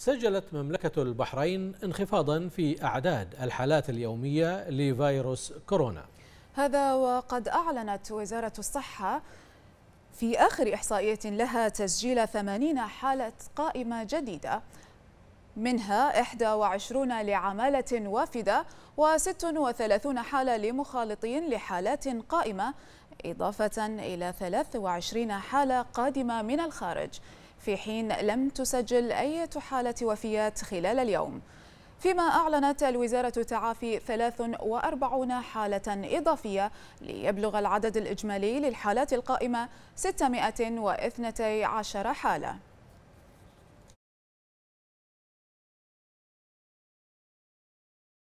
سجلت مملكة البحرين انخفاضا في أعداد الحالات اليومية لفيروس كورونا هذا وقد أعلنت وزارة الصحة في آخر إحصائية لها تسجيل 80 حالة قائمة جديدة منها 21 لعمالة وافدة و36 حالة لمخالطين لحالات قائمة إضافة إلى 23 حالة قادمة من الخارج في حين لم تسجل أي حالة وفيات خلال اليوم فيما أعلنت الوزارة التعافي 43 حالة إضافية ليبلغ العدد الإجمالي للحالات القائمة 612 حالة